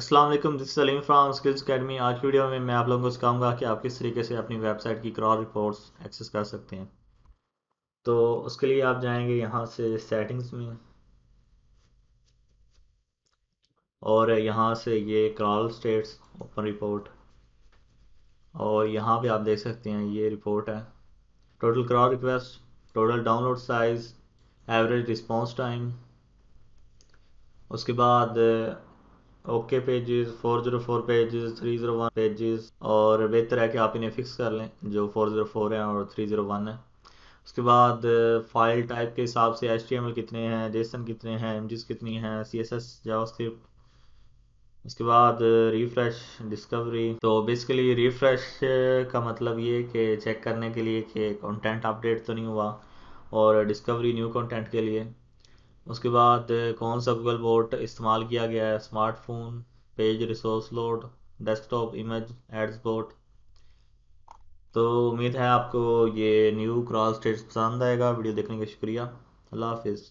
अस्सलाम वालेकुम this Salim from skills academy आज की वीडियो में मैं आप लोगों को सिखाऊंगा कि आप किस तरीके से अपनी वेबसाइट की क्रॉल रिपोर्ट्स एक्सेस कर सकते हैं तो उसके लिए आप जाएंगे यहाँ से सेटिंग्स में और यहाँ से ये क्रॉल स्टेट्स ओपन रिपोर्ट और यहाँ पे आप देख सकते हैं ये रिपोर्ट है total crawl request total download size average response time उसके बाद ओके पेजेस 404 पेजेस 301 पेजेस और बेहतर है कि आप इन्हें फिक्स कर लें जो 404 है और 301 है उसके बाद फाइल टाइप के हिसाब से एच कितने हैं जेसन कितने हैं एम कितनी हैं सी एस एस उसके बाद रिफ्रेश डिस्कवरी तो बेसिकली रिफ्रेश का मतलब ये कि चेक करने के लिए कि कंटेंट अपडेट तो नहीं हुआ और डिस्कवरी न्यू कंटेंट के लिए उसके बाद कौन सा गूगल बोर्ड इस्तेमाल किया गया है smartphone page resource load desktop image ads board तो उम्मीद है आपको ये न्यू क्रॉस स्टेट पसंद आएगा वीडियो देखने का शुक्रिया अल्लाह हाफिज़